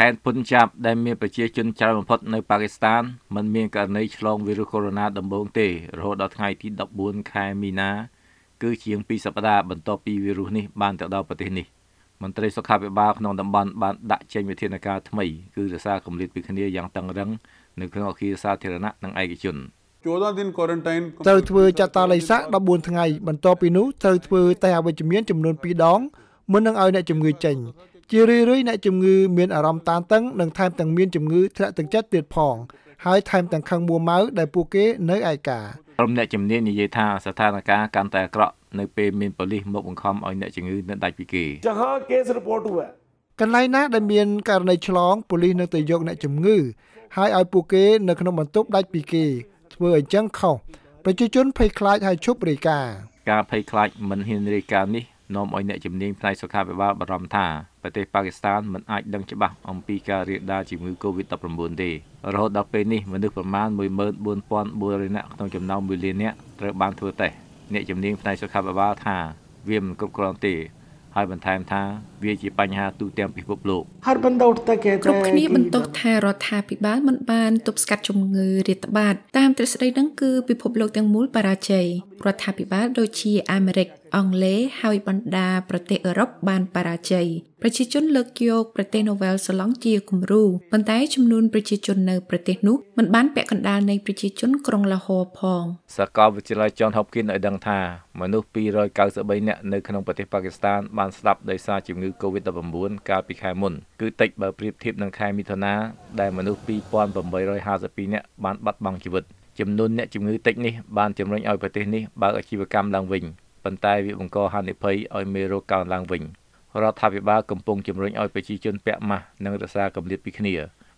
ខេត្តពុនចាប់ដែលមានប្រជាជនច្រើនបំផុតនៅប៉ាគីស្ថានមិនមានករណីឆ្លងវីរុសកូវីដ -19 ដំបូងទេរហូតដល់ថ្ងៃទី14ខែមីនាគឺជាង2សប្តាហ៍បន្ទាប់ពីវីរុសនេះបានទៅដល់ប្រទេសនេះមន្ត្រីសុខាភិបាលក្នុងតំបន់បានដាក់ចេញវិធានការថ្មីគឺរក្សាគម្លាតពីគ្នាយ៉ាងតឹងរ៉ឹងនៅក្នុងអគារសាធារណៈនិងឯកជនត្រូវធ្វើចតាល័យស័ក14ថ្ងៃបន្ទាប់ពីនោះត្រូវធ្វើតេស្តអវិជ្ជមានចំនួន2ដងមុននឹងឲ្យអ្នកជំងឺចេញជារឿយៗអ្នកជំងឺមានអារម្មណ៍តានតឹងនិងថែមទាំងមានជំងឺធ្លាក់ទឹកចិត្តទៀតផងហើយថែមទាំងខឹងមួម៉ៅដែលពួកគេនៅឯកាក្រុមអ្នកជំនាញនិយាយថាស្ថានភាពកាន់តែអាក្រក់ នៅពេលមានប៉ូលីសមកបង្ខំឲ្យអ្នកជំងឺនៅដាច់ពីគេកន្លែងណាដែលមានករណីឆ្លងប៉ូលីសនឹងទៅយកអ្នកជំងឺ ហើយឲ្យពួកគេនៅក្នុងបន្ទប់ដាច់ពីគេធ្វើអញ្ចឹងខុសប្រជាជនភ័យខ្លាចហើយឈប់រាយការណ៍ការភ័យខ្លាចមិនហ៊ានរាយការណ៍នេះនាំឲ្យអ្នកជំនាញផ្នែកសុខាភិបាលបារម្ភថាប្រទេសប៉ាគីស្ថានមិនអាចដឹងច្បាស់អំពីការរាលដាលជំងឺ Covid-19 ទេរហូតដល់ពេលនេះមនុស្សប្រមាណ14400នាក់ក្នុងចំណោម1លាននាក់ត្រូវបានធ្វើតេស្តអ្នកជំនាញផ្នែកសុខាភិបាលថាវាមិនគ្រប់គ្រាន់ទេហើយបន្ថែមថា វាជាបញ្ហាទូទាំងពិភពលោកគ្រប់គ្នាបន្ទោសថារដ្ឋាភិបាលមិនបានទប់ស្កាត់ជំងឺរាតត្បាតតាមទ្រឹស្ដីហ្នឹងគឺពិភពលោកទាំងមូលបរាជ័យរដ្ឋាភិបាលដូចជាអាមេរិកអង់គ្លេសហើយបណ្ដាប្រទេសអឺរ៉ុបបានបរាជ័យប្រជាជនលើកយកប្រទេសនូវែលសេឡង់ជាគំរូប៉ុន្តែចំនួនប្រជាជននៅប្រទេសនោះមិនបានពាក់កណ្ដាលនៃប្រជាជនក្រុងឡាហោផងសាកលវិទ្យាល័យ John Hopkins ឲ្យដឹងថាមនុស្ស293នាក់នៅក្នុងប្រទេសប៉ាគីស្ថានបានស្លាប់ដោយសារជំងឺ COVID-19 កាលពីខែមុនគឺតិចបើប្រៀបធៀបនឹងខែមិថុនាដែលមនុស្ស2852នាក់បានបាត់បង់ជីវិតចំនួនអ្នកជំងឺតិចនេះបានជំរុញឲ្យប្រទេសនេះបើកអាជីវកម្មឡើងវិញប៉ុន្តែវាបង្កហានិភ័យឲ្យមេរោគកើនឡើងវិញរដ្ឋាភិបាលកំពុងជំរុញឲ្យប្រជាជនពាក់ម៉ាស់និងរក្សាកម្រិតពីគ្នា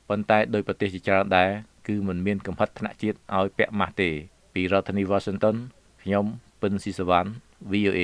ប៉ុន្តែដោយប្រទេសជាច្រើនដែរគឺមិនមានកំហិតថ្នាក់ជាតិឲ្យពាក់ម៉ាស់ទេ ពីរដ្ឋធានី Washington ខ្ញុំពិនស៊ីសវណ្ណ VOA